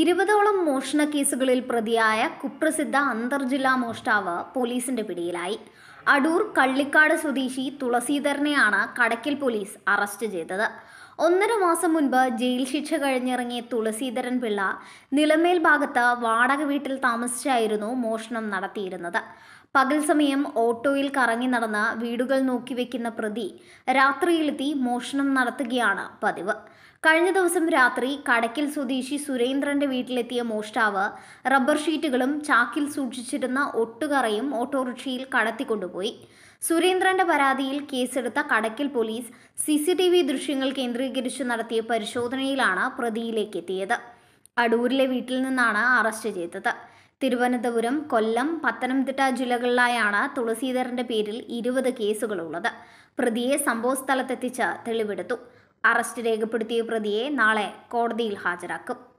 ഇരുപതോളം മോഷണ കേസുകളിൽ പ്രതിയായ കുപ്രസിദ്ധ അന്തർജില്ലാ മോഷ്ടാവ് പോലീസിന്റെ പിടിയിലായി അടൂർ കള്ളിക്കാട് സ്വദേശി തുളസീധരനെയാണ് കടക്കൽ പോലീസ് അറസ്റ്റ് ചെയ്തത് ഒന്നര മാസം മുൻപ് ജയിൽ ശിക്ഷ കഴിഞ്ഞിറങ്ങിയ തുളസീധരൻ പിള്ള നിലമേൽ ഭാഗത്ത് വാടക വീട്ടിൽ താമസിച്ചായിരുന്നു മോഷണം നടത്തിയിരുന്നത് പകൽ സമയം ഓട്ടോയിൽ കറങ്ങി നടന്ന് വീടുകൾ നോക്കിവെക്കുന്ന പ്രതി രാത്രിയിലെത്തി മോഷണം നടത്തുകയാണ് പതിവ് കഴിഞ്ഞ ദിവസം രാത്രി കടക്കിൽ സ്വദേശി സുരേന്ദ്രന്റെ വീട്ടിലെത്തിയ മോഷ്ടാവ് റബ്ബർ ഷീറ്റുകളും ചാക്കിൽ സൂക്ഷിച്ചിരുന്ന ഒട്ടുകറയും ഓട്ടോറിക്ഷയിൽ കടത്തിക്കൊണ്ടു കൊണ്ടുപോയി സുരേന്ദ്രന്റെ പരാതിയിൽ കേസെടുത്ത Kadakkal police C C T V ദൃശ്യങ്ങൾ കേന്ദ്രീകരിച്ച് നടത്തിയ പരിശോധനയിലാണ് പ്രതിയിലേക്ക് എത്തിയത് അടൂരിലെ വീട്ടിൽ നിന്നാണ് അറസ്റ്റ് ചെയ്തത് തിരുവനന്തപുരം കൊല്ലം പത്തനംതിട്ട ജില്ലകളിലായാണ് തുളസീധരന്റെ പേരിൽ ഇരുപത് കേസുകളുള്ളത് പ്രതിയെ സംഭവസ്ഥലത്തെത്തിച്ച് തെളിവെടുത്തു അറസ്റ്റ് രേഖപ്പെടുത്തിയ പ്രതിയെ നാളെ കോടതിയിൽ ഹാജരാക്കും